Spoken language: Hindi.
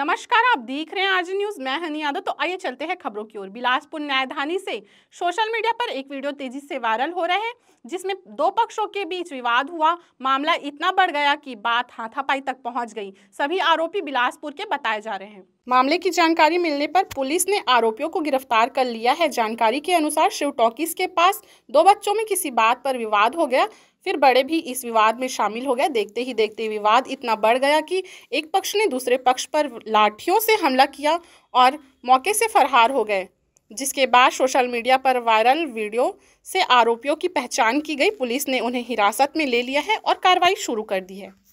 नमस्कार आप देख रहे हैं आज न्यूज मैं हनी यादव तो आइए चलते हैं खबरों की ओर बिलासपुर न्यायधानी से सोशल मीडिया पर एक वीडियो तेजी से वायरल हो रहा है जिसमें दो पक्षों के बीच विवाद हुआ मामला इतना बढ़ गया कि बात हाथापाई तक पहुंच गई सभी आरोपी बिलासपुर के बताए जा रहे हैं मामले की जानकारी मिलने पर पुलिस ने आरोपियों को गिरफ्तार कर लिया है जानकारी के अनुसार शिव टॉकीस के पास दो बच्चों में किसी बात पर विवाद हो गया फिर बड़े भी इस विवाद में शामिल हो गए देखते ही देखते विवाद इतना बढ़ गया कि एक पक्ष ने दूसरे पक्ष पर लाठियों से हमला किया और मौके से फरहार हो गए जिसके बाद सोशल मीडिया पर वायरल वीडियो से आरोपियों की पहचान की गई पुलिस ने उन्हें हिरासत में ले लिया है और कार्रवाई शुरू कर दी है